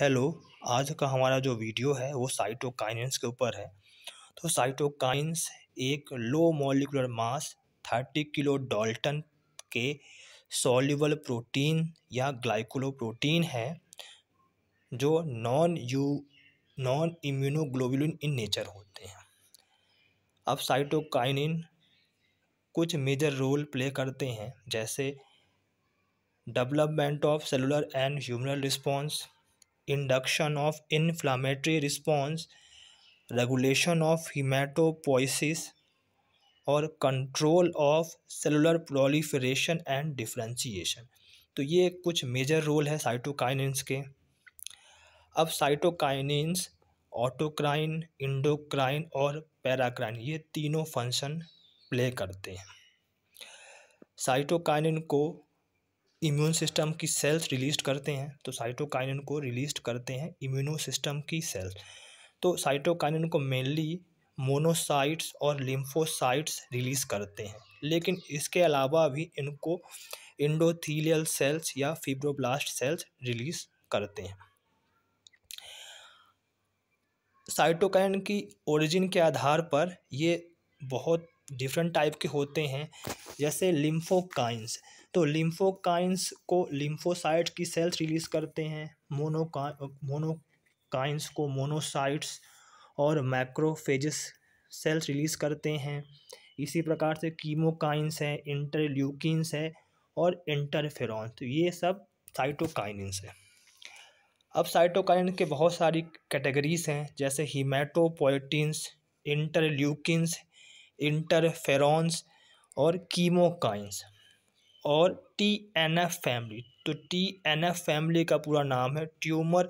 hello आज का हमारा जो वीडियो है वो साइटोकाइनेंस के ऊपर है तो साइटोकाइंस एक low molecular mass thirty kilo dalton के सॉल्युबल प्रोटीन या ग्लाइकोलोप्रोटीन है जो नॉन यू नॉन इम्यूनोग्लोबुलिन इन नेचर होते हैं अब साइटोकाइनिन कुछ मेजर रोल प्ले करते हैं जैसे development of cellular and humoral response induction of inflammatory response regulation of hematopoiesis और control of cellular proliferation and differentiation तो ये कुछ मेजर रोल है साइटोकाइनिन्स के अब साइटोकाइनिन्स ऑटोक्राइन इंडोक्राइन और पैराक्राइन ये तीनों फंक्शन प्ले करते हैं साइटोकाइनिन को इम्यून सिस्टम की सेल्स रिलीज करते हैं तो साइटोकाइनिन को रिलीज करते हैं इम्यूनो सिस्टम की सेल्स तो साइटोकाइनिन को मेनली मोनोसाइट्स और लिम्फोसाइट्स रिलीज़ करते हैं लेकिन इसके अलावा भी इनको इंडोथीलियल सेल्स या फिब्रोब्लास्ट सेल्स रिलीज़ करते हैं साइटोकाइन की ओरिजिन के आधार पर ये बहुत डिफरेंट टाइप के होते हैं जैसे लिम्फोकाइंस तो लिम्फोकाइंस को लिम्फोसाइट की सेल्स रिलीज़ करते हैं मोनोका मोनोकाइंस को मोनोसाइट्स और मैक्रोफेजिस सेल्स रिलीज़ करते हैं इसी प्रकार से कीमोकाइंस हैं इंटरल्यूकिनस है और इंटरफेरॉन तो ये सब साइटोकाइनस है अब साइटोकाइन के बहुत सारी कैटेगरीज हैं जैसे हीमेटोपोइटिनस इंटरल्यूकिन्स इंटरफेरॉन्स और कीमोकाइंस और टी एन एफ फैमिली तो टी एन एफ फैमिली का पूरा नाम है ट्यूमर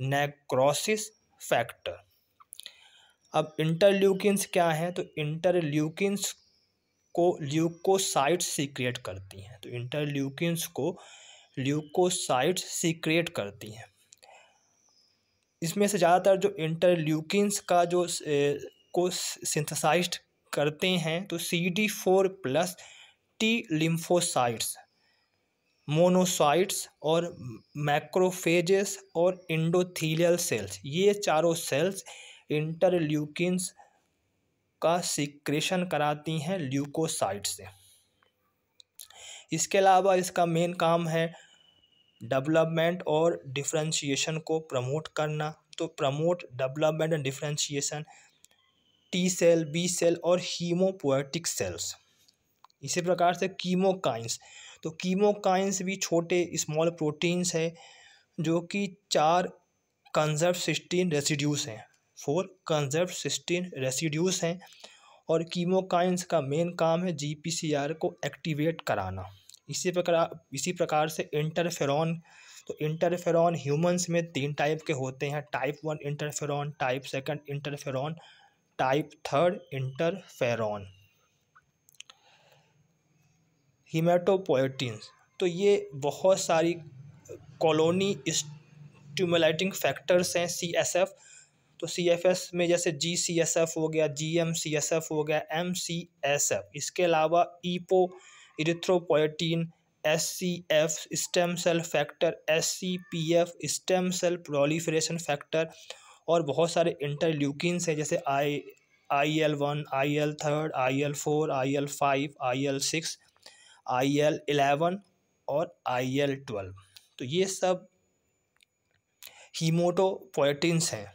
नेक्रोसिस फैक्टर अब इंटरल्यूकिन्स क्या हैं तो इंटरल्यूकिन्स को ल्यूकोसाइट्स सीक्रेट करती हैं तो इंटरल्यूकिन्स को ल्यूकोसाइट्स सीक्रेट करती हैं इसमें से ज़्यादातर जो इंटरल्यूकिन्स का जो को सिंथेसाइज करते हैं तो C D four plus T lymphocytes monocytes और मैक्रोफेजेस और इंडोथीलियल सेल्स ये चारों सेल्स इंटरल्यूकिन्स का सिक्रेशन कराती हैं ल्यूकोसाइट से इसके अलावा इसका मेन काम है डेवलपमेंट और डिफ्रेंशिएशन को प्रमोट करना तो promote development and differentiation T cell B cell और हीमोपोएटिक सेल्स इसी प्रकार से कीमोकाइंस तो कीमोकाइंस भी छोटे स्मॉल प्रोटीन्स है जो कि चार कंजर्व सिस्टीन रेसिड्यूस हैं फोर कंजर्व सिस्टीन रेसिड्यूस हैं और कीमोकाइंस का मेन काम है जीपीसीआर को एक्टिवेट कराना इसी प्रकार इसी प्रकार से इंटरफेरॉन तो इंटरफेरॉन ह्यूमंस में तीन टाइप के होते हैं type one interferon type second interferon type third interferon haematopoietin तो ये बहुत सारी कॉलोनी स्टिमुलेटिंग फैक्टर्स हैं सी एस एफ तो सी एफ एस में जैसे जी सी एस एफ हो गया G M C S F हो गया एम सी एस एफ इसके अलावा EPO erythropoietin S C F stem cell factor S C P F stem cell proliferation factor और बहुत सारे इंटरल्यूकिनस हैं जैसे I I L one I L third I L four I L five I L six I L eleven और I L twelve तो ये सब हीमोटोपोइटिन्स हैं